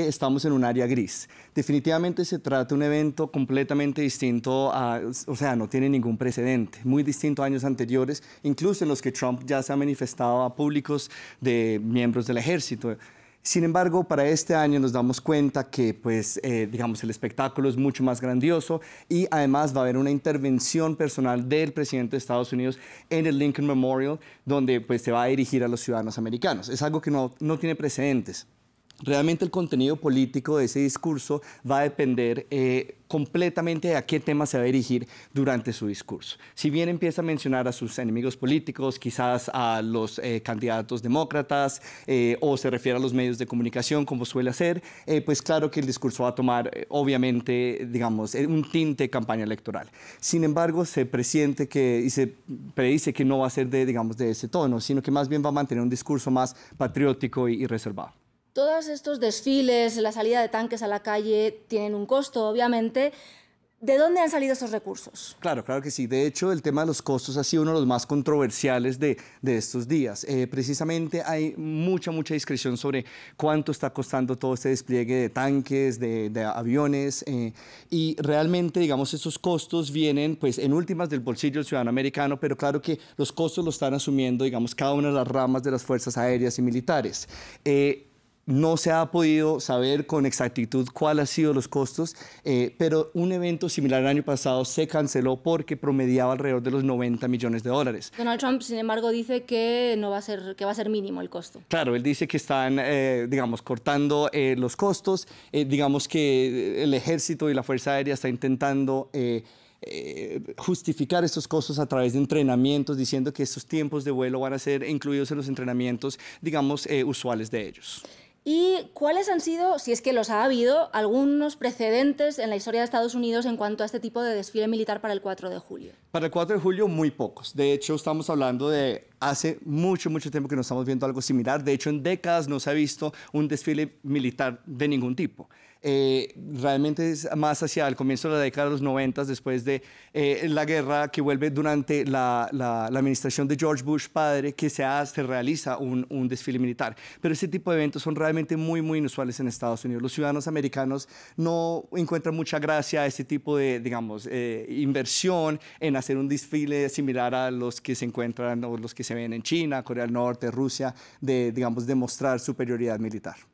estamos en un área gris. Definitivamente se trata de un evento completamente distinto, a, o sea, no tiene ningún precedente, muy distinto a años anteriores, incluso en los que Trump ya se ha manifestado a públicos de miembros del ejército. Sin embargo, para este año nos damos cuenta que, pues, eh, digamos, el espectáculo es mucho más grandioso y además va a haber una intervención personal del presidente de Estados Unidos en el Lincoln Memorial, donde, pues, se va a dirigir a los ciudadanos americanos. Es algo que no tiene precedentes. Realmente el contenido político de ese discurso va a depender eh, completamente de a qué tema se va a dirigir durante su discurso. Si bien empieza a mencionar a sus enemigos políticos, quizás a los eh, candidatos demócratas eh, o se refiere a los medios de comunicación como suele hacer, pues claro que el discurso va a tomar obviamente, digamos, un tinte campaña electoral. Sin embargo, se presiente que y se predice que no va a ser de, digamos, de ese tono, sino que más bien va a mantener un discurso más patriótico y reservado. Todos estos desfiles, la salida de tanques a la calle, tienen un costo, obviamente. ¿De dónde han salido esos recursos? Claro, claro que sí. De hecho, el tema de los costos ha sido uno de los más controversiales de, estos días. Eh, precisamente hay mucha, mucha discreción sobre cuánto está costando todo este despliegue de tanques, de, aviones. Eh, y realmente, digamos, esos costos vienen, pues, en últimas del bolsillo del ciudadano americano, pero claro que los costos los están asumiendo, digamos, cada una de las ramas de las fuerzas aéreas y militares. Eh, no se ha podido saber con exactitud cuáles han sido los costos, eh, pero un evento similar al año pasado se canceló porque promediaba alrededor de los 90 millones de dólares. Donald Trump, sin embargo, dice que no va a ser que va a ser mínimo el costo. Claro, él dice que están, eh, digamos, cortando eh, los costos, digamos que el ejército y la fuerza aérea está intentando justificar estos costos a través de entrenamientos, diciendo que estos tiempos de vuelo van a ser incluidos en los entrenamientos, digamos, usuales de ellos. ¿Y cuáles han sido, si es que los ha habido, algunos precedentes en la historia de Estados Unidos en cuanto a este tipo de desfile militar para el 4 de julio? Para el 4 de julio, muy pocos. De hecho, estamos hablando de hace mucho, mucho tiempo que no estamos viendo algo similar. De hecho, en décadas no se ha visto un desfile militar de ningún tipo. Eh, realmente es más hacia el comienzo de la década de los 90, después de eh, la guerra que vuelve durante la, administración de George Bush padre, que se, hace, realiza un, desfile militar. Pero ese tipo de eventos son realmente muy, muy inusuales en Estados Unidos. Los ciudadanos americanos no encuentran mucha gracia a este tipo de, digamos, eh, inversión en hacer un desfile similar a los que se encuentran o los que se ven en China, Corea del Norte, Rusia, de, digamos, demostrar superioridad militar.